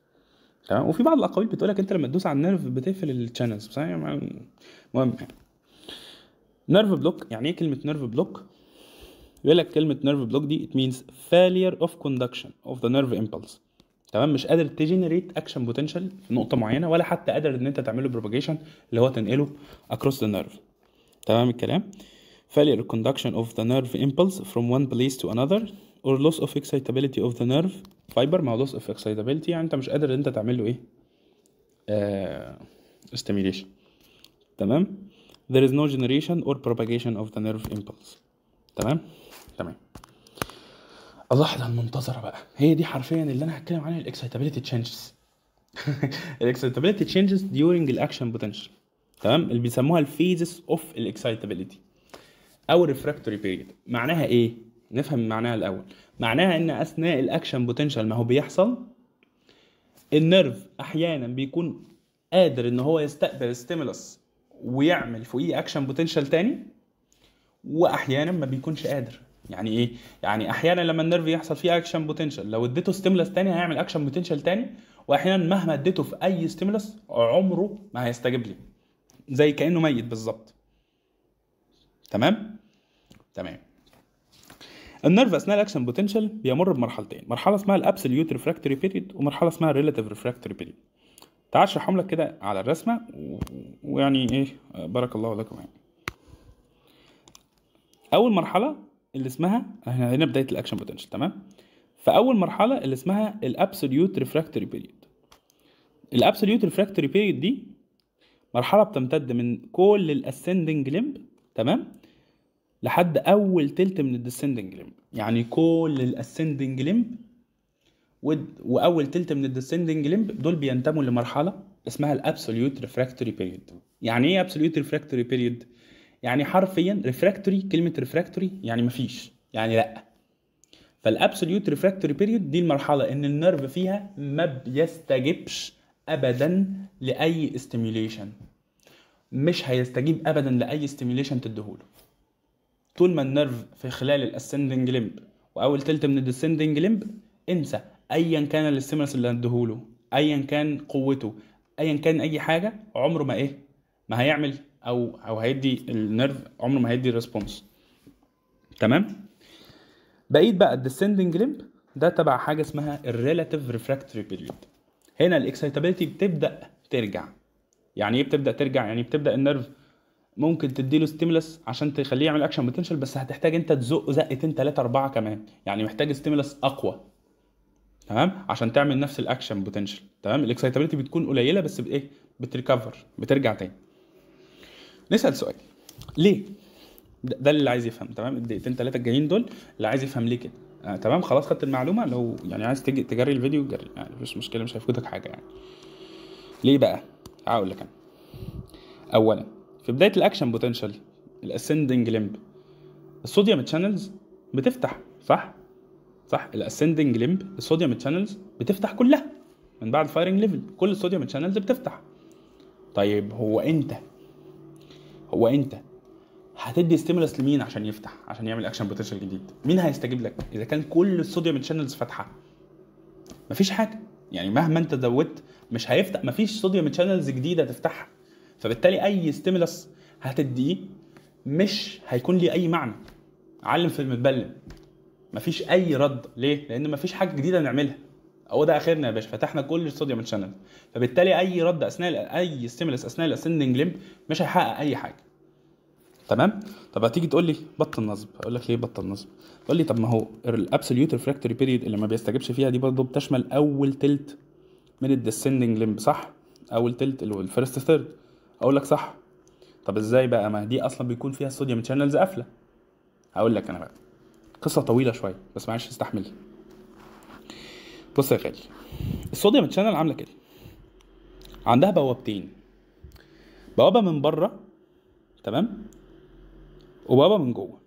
تمام وفي بعض الاقاويل بتقول لك انت لما تدوس على النيرف بتقفل الشانلز بس المهم يعني نيرف يعني. بلوك يعني ايه كلمه نيرف بلوك بيقول لك كلمه نيرف بلوك دي it means failure of conduction of the nerve impulse تمام مش قادر تجنريت اكشن بوتنشال في نقطه معينه ولا حتى قادر ان انت تعمله بروباجيشن اللي هو تنقله اكروس ذا نيرف تمام الكلام failure conduction of the nerve impulse from one place to another or loss of excitability of the nerve fiber ما loss of excitability يعني انت مش قادر ان انت تعمل له ايه آه... stimulation تمام there is no generation or propagation of the nerve impulse تمام تمام اللحظه المنتظره بقى هي دي حرفيا اللي انا هتكلم عليها الاكسايتابيلتي تشينجز الاكسايتابيلتي تشينجز ديورنج الاكشن بوتنشال تمام اللي بيسموها الفيزز اوف الاكسايتابيلتي او الريفراكتوري بيريد معناها ايه نفهم معناها الاول معناها ان اثناء الاكشن بوتنشال ما هو بيحصل النيرف احيانا بيكون قادر ان هو يستقبل ستيمولس ويعمل فوقيه اكشن بوتنشال تاني واحيانا ما بيكونش قادر يعني ايه يعني احيانا لما النيرف يحصل فيه اكشن بوتنشال لو اديته ستيمولس تاني هيعمل اكشن بوتنشال تاني واحيانا مهما اديته في اي ستيمولس عمره ما هيستجيب لي زي كانه ميت بالظبط تمام تمام النيرف اثناء الاكشن بوتنشال بيمر بمرحلتين مرحله اسمها الابسوليوت ريفراكتوري بيريد ومرحله اسمها الريلاتيف ريفراكتوري بيريد تعال اشرحهم لك كده على الرسمه ويعني ايه بارك الله لكم يعني اول مرحله اللي اسمها احنا هنا بدايه الاكشن بوتنشال تمام فاول مرحله اللي اسمها الابسوليوت ريفراكتوري بيريود الابسوليوت ريفراكتوري بيريود دي مرحله بتمتد من كل الاسندنج لمب تمام لحد اول تلت من الديسندنج لمب يعني كل الاسندنج لمب واول تلت من الديسندنج لمب دول بينتموا لمرحله اسمها الابسوليوت ريفراكتوري بيريود يعني ايه ابسوليوت ريفراكتوري بيريود يعني حرفيا ريفراكتوري كلمه ريفراكتوري يعني مفيش يعني لا فالابسوليوت ريفراكتوري بيريود دي المرحله ان النيرف فيها ما بيستجبش ابدا لاي ستيميوليشن مش هيستجيب ابدا لاي ستيميوليشن تديهوله طول ما النيرف في خلال الاسندنج لمب واول تلت من الديسندنج لمب انسى ايا كان الاستيمولس اللي هديهوله ايا كان قوته ايا كان اي حاجه عمره ما ايه ما هيعمل او او هيدي النيرف عمره ما هيدي ريسبونس تمام بقيت بقى الديسندنج ليمب ده تبع حاجه اسمها الريلاتيف ريفراكتوري بيريود هنا الاكسايتابيلتي بتبدا ترجع يعني ايه بتبدا ترجع يعني بتبدا النيرف ممكن تديله ستيمولس عشان تخليه يعمل اكشن بوتنشال بس هتحتاج انت تزقه زقتين ثلاثه اربعه كمان يعني محتاج ستيمولس اقوى تمام عشان تعمل نفس الاكشن بوتنشال تمام الاكسايتابيلتي بتكون قليله بس بايه بتريكفر بترجع تاني نسال سؤال ليه ده, ده اللي عايز يفهم تمام الدقيقتين ثلاثه الجايين دول اللي عايز يفهم ليه كده آه تمام خلاص خدت المعلومه لو يعني عايز تجي تجري الفيديو جري يعني مفيش مشكله مش هيفوتك حاجه يعني ليه بقى هقول لك انا اولا في بدايه الاكشن بوتنشال الاسندنج ليمب الصوديوم تشانلز بتفتح صح صح الاسندنج ليمب الصوديوم تشانلز بتفتح كلها من بعد فايرنج ليفل كل الصوديوم تشانلز بتفتح طيب هو انت هو انت هتدي ستيمولس لمين عشان يفتح عشان يعمل اكشن بوتنشال جديد مين هيستجيب لك اذا كان كل الصوديوم شانلز فاتحه مفيش حاجه يعني مهما انت زودت مش هيفتح مفيش صوديوم شانلز جديده تفتحها فبالتالي اي ستيمولس هتديه مش هيكون ليه اي معنى علم في المتبلم مفيش اي رد ليه لان مفيش حاجه جديده نعملها هو ده اخرنا يا باشا فتحنا كل الصوديوم شانل فبالتالي اي رد اثناء اي ستيمولس اثناء الاسندنج ليمب مش هيحقق اي حاجه تمام طب هتيجي تقول لي بطل نصب اقول لك ليه بطل نصب تقول لي طب ما هو الابسوليوت ريفراكتوري بيريد اللي ما بيستجبش فيها دي برضه بتشمل اول تلت من الديسندنج ليمب صح اول تلت اللي هو الفيرست ثيرد اقول لك صح طب ازاي بقى ما دي اصلا بيكون فيها الصوديوم شانلز قافله هقول لك انا بقى قصه طويله شويه بس معلش استحملي بص يا غالي الصوديوم تشانل عامله كده عندها بوابتين بوابه من بره تمام وبوابه من جوه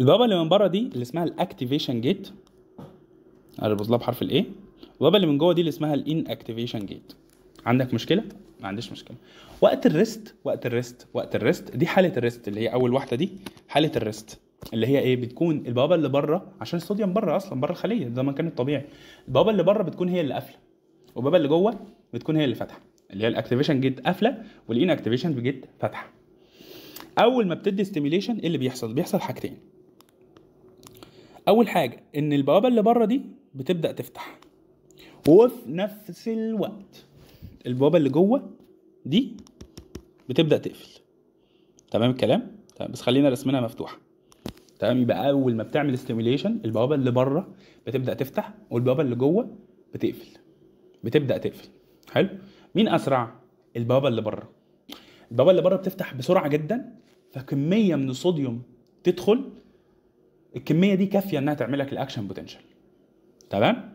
البوابه اللي من بره دي اللي اسمها الاكتيفيشن جيت اربط لها بحرف الايه البوابه اللي من جوه دي اللي اسمها الان اكتيفيشن جيت عندك مشكله ما عنديش مشكله وقت الريست وقت الريست وقت الريست دي حاله الريست اللي هي اول واحده دي حاله الريست اللي هي ايه بتكون البوابه اللي بره عشان الصوديوم بره اصلا بره الخليه ده مكان الطبيعي البوابه اللي بره بتكون هي اللي قافله والبوابه اللي جوه بتكون هي اللي فاتحه اللي هي الاكتيفيشن جيت قافله والان اكتيفيشن جيت فاتحه اول ما بتدي ستيميليشن ايه اللي بيحصل بيحصل حاجتين اول حاجه ان البوابه اللي بره دي بتبدا تفتح وفي نفس الوقت البوابه اللي جوه دي بتبدا تقفل تمام الكلام تمام طيب، بس خلينا رسمنا مفتوحه تمام يبقى اول ما بتعمل ستيميليشن البوابه اللي بره بتبدا تفتح والبوابه اللي جوه بتقفل بتبدا تقفل حلو مين اسرع البوابه اللي بره البوابه اللي بره بتفتح بسرعه جدا فكميه من الصوديوم تدخل الكميه دي كافيه انها تعمل لك الاكشن بوتنشال تمام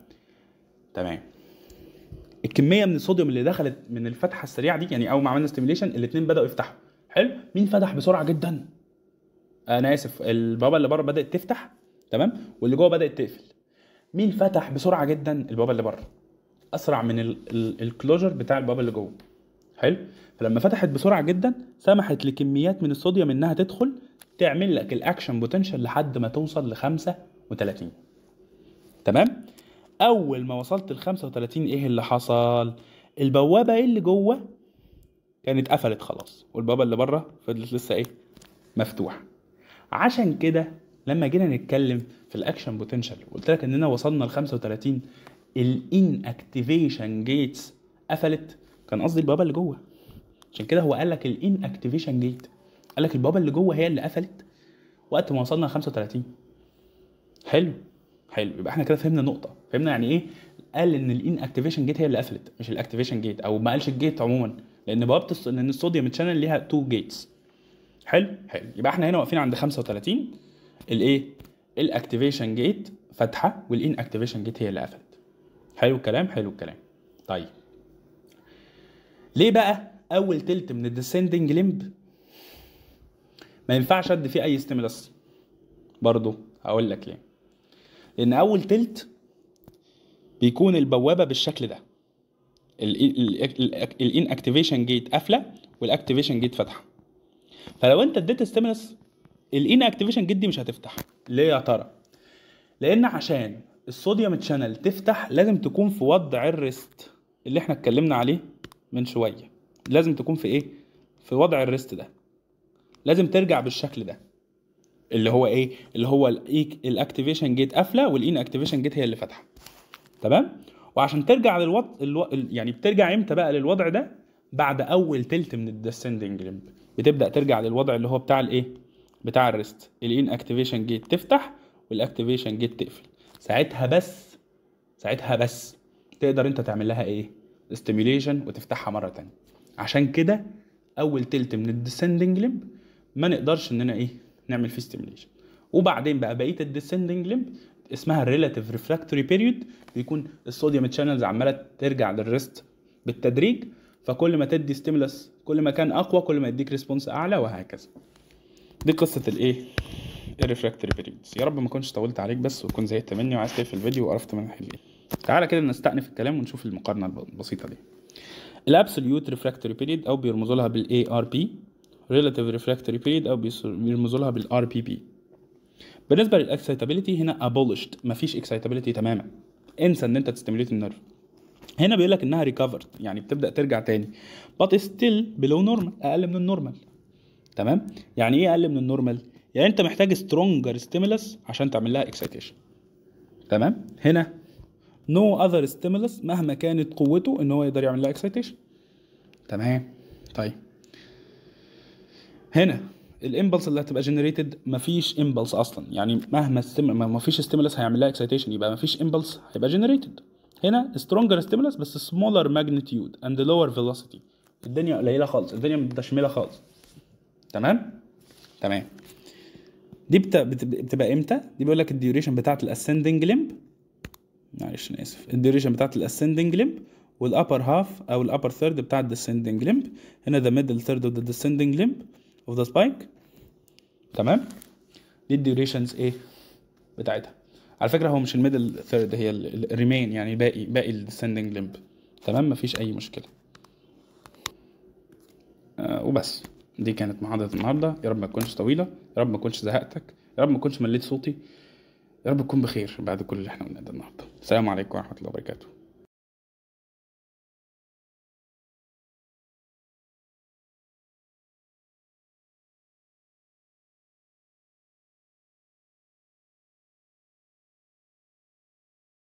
تمام الكميه من الصوديوم اللي دخلت من الفتحه السريعه دي يعني اول ما عملنا ستيميليشن الاثنين بداوا يفتحوا حلو مين فتح بسرعه جدا انا اسف البوابه اللي بره بدات تفتح تمام واللي جوه بدات تقفل مين فتح بسرعه جدا البوابه اللي بره اسرع من الكلوجر بتاع البوابه اللي جوه حلو فلما فتحت بسرعه جدا سمحت لكميات من الصوديوم انها تدخل تعمل لك الاكشن بوتنشال لحد ما توصل ل 35 تمام اول ما وصلت ل 35 ايه اللي حصل البوابه اللي جوه كانت قفلت خلاص والبوابه اللي بره فضلت لسه ايه مفتوحه عشان كده لما جينا نتكلم في الاكشن بوتنشال قلت لك اننا وصلنا ل 35 الان اكتيفيشن جيتس قفلت كان قصدي البوابه اللي جوه عشان كده هو قال لك الان اكتيفيشن جيت قال لك البوابه اللي جوه هي اللي قفلت وقت ما وصلنا ل 35 حلو حلو يبقى احنا كده فهمنا نقطه فهمنا يعني ايه قال ان الان اكتيفيشن جيت هي اللي قفلت مش الاكتيفيشن جيت او ما قالش الجيت عموما لان بوابه لان الصوديوم تشانل ليها تو جيتس حلو حلو يبقى احنا هنا واقفين عند 35 الايه الاكتيفيشن جيت فاتحه والان اكتيفيشن جيت هي اللي قفلت حلو الكلام حلو الكلام طيب ليه بقى اول تلت من الديسندنج ليمب ما ينفعش ادي فيه اي ستيمولس برضه هقول لك ليه لان اول تلت بيكون البوابه بالشكل ده الان اكتيفيشن جيت قافله والاكتيفيشن جيت فاتحه فلو انت اديت ستيمولس الان اكتيفيشن جدي مش هتفتح ليه يا ترى لان عشان الصوديوم تشانل تفتح لازم تكون في وضع الريست اللي احنا اتكلمنا عليه من شويه لازم تكون في ايه في وضع الريست ده لازم ترجع بالشكل ده اللي هو ايه اللي هو الاكتيفيشن جيت قافله والان اكتيفيشن جيت هي اللي فاتحه تمام وعشان ترجع للوضع الو... يعني بترجع امتى بقى للوضع ده بعد اول تلت من الديسندنج ليمب بتبدا ترجع للوضع اللي هو بتاع الايه بتاع الريست الان اكتيفيشن جيت تفتح والاكتيفيشن جيت تقفل ساعتها بس ساعتها بس تقدر انت تعمل لها ايه استيميليشن وتفتحها مره تانية عشان كده اول تلت من الديسندنج لمب ما نقدرش اننا ايه نعمل فيه استيميليشن وبعدين بقى بقيه الديسندنج لمب اسمها الريلاتيف ريفراكتوري بيريود بيكون الصوديوم تشانلز عماله ترجع للريست بالتدريج فكل ما تدي ستيمولس كل ما كان اقوى كل ما يديك ريسبونس اعلى وهكذا دي قصه الايه الريفراكتوري بيريودز يا رب ما كنتش طولت عليك بس وتكون زهقت مني وعايز تقفل الفيديو وقرفت من الحلقه تعالى كده نستأنف الكلام ونشوف المقارنه البسيطه دي الابسوليوت ريفراكتوري بيريد او بيرمزوا لها بالاي ار بي ريلاتيف ريفراكتوري بيريد او بيرمزوا لها بالار بي بي بالنسبه للاكسيتابيلتي هنا ابولشت مفيش اكسيتابيلتي تماما انسى ان انت تستميليت النيرف هنا بيقول لك انها ريكفرد يعني بتبدا ترجع تاني بات ستيل بلو نورمال اقل من النورمال تمام يعني ايه اقل من النورمال يعني انت محتاج سترونجر ستيمولس عشان تعمل لها اكسيتيشن تمام هنا نو اذر ستيمولس مهما كانت قوته ان هو يقدر يعمل لها اكسيتيشن تمام طيب هنا الامبلس اللي هتبقى جنريتد مفيش امبلس اصلا يعني مهما ما مفيش ستيمولس هيعمل لها اكسايتيشن يبقى مفيش امبلس هيبقى جنريتد هنا stronger stimulus بس smaller magnitude and lower velocity الدنيا قليله خالص الدنيا متشمله خالص تمام تمام دي بت... بت... بتبقى امتى دي بيقول لك الديوريشن بتاعه الاسندنج لمب معلش انا اسف الديوريشن بتاعه الاسندنج لمب والابر هاف او الابر ثيرد بتاع الديسندنج لمب هنا ذا ميدل ثيرد اوف ذا ديسندنج لمب اوف ذا سبايك تمام دي الديوريشنز ايه بتاعتها على فكره هو مش الميدل ثيرد هي الريمين يعني باقي باقي الديسندنج ليمب تمام مفيش اي مشكله آه وبس دي كانت محاضره النهارده يا رب ما تكونش طويله يا رب ما اكونش زهقتك يا رب ما اكونش مليت صوتي يا رب تكون بخير بعد كل اللي احنا قلناه النهارده السلام عليكم ورحمه الله وبركاته